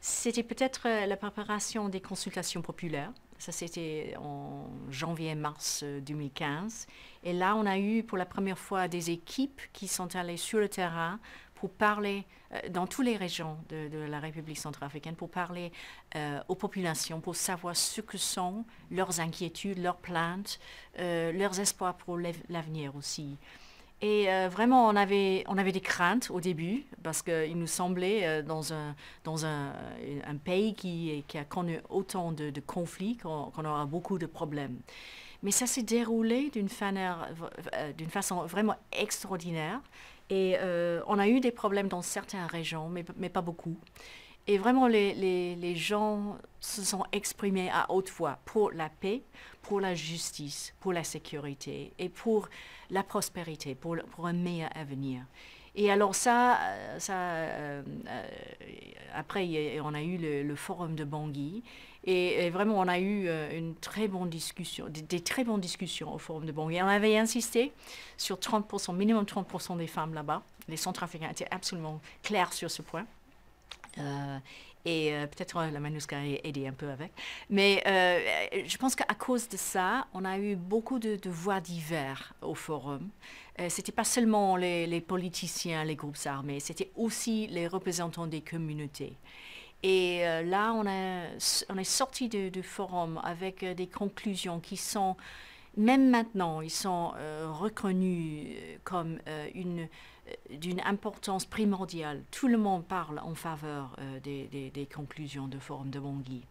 C'était peut-être euh, la préparation des consultations populaires. Ça, c'était en janvier-mars 2015. Euh, Et là, on a eu pour la première fois des équipes qui sont allées sur le terrain pour parler euh, dans toutes les régions de, la République centrafricaine, pour parler aux populations, pour savoir ce que sont leurs inquiétudes, leurs plaintes, leurs espoirs pour l'avenir aussi. Et euh, vraiment, on avait, on avait des craintes au début, parce qu'il nous semblait euh, dans, un, dans un, pays qui, a connu autant de, conflits qu'on aura beaucoup de problèmes. Mais ça s'est déroulé d'une euh, façon vraiment extraordinaire. Et on a eu des problèmes dans certaines régions, mais pas beaucoup. Et vraiment, les, gens se sont exprimés à haute voix pour la paix, pour la justice, pour la sécurité et pour la prospérité, pour, un meilleur avenir. Et alors ça, euh, ça euh, euh, après, on a eu le, forum de Bangui. Et, vraiment, on a eu une très bonne discussion, des, des, très bonnes discussions au forum de Bangui. On avait insisté sur 30%, minimum 30% des femmes là-bas. Les Centrafricains étaient absolument clairs sur ce point et euh, peut-être la manuscrit a aidé un peu avec. Mais euh, je pense qu'à cause de ça, on a eu beaucoup de, voix diverses au forum. Euh, c'était pas seulement les, politiciens, les groupes armés, c'était aussi les représentants des communautés. Et là, on, on est sorti du forum avec des conclusions qui sont même maintenant, ils sont euh, reconnus euh, comme euh, d'une importance primordiale. Tout le monde parle en faveur des, conclusions de Forum de Bangui.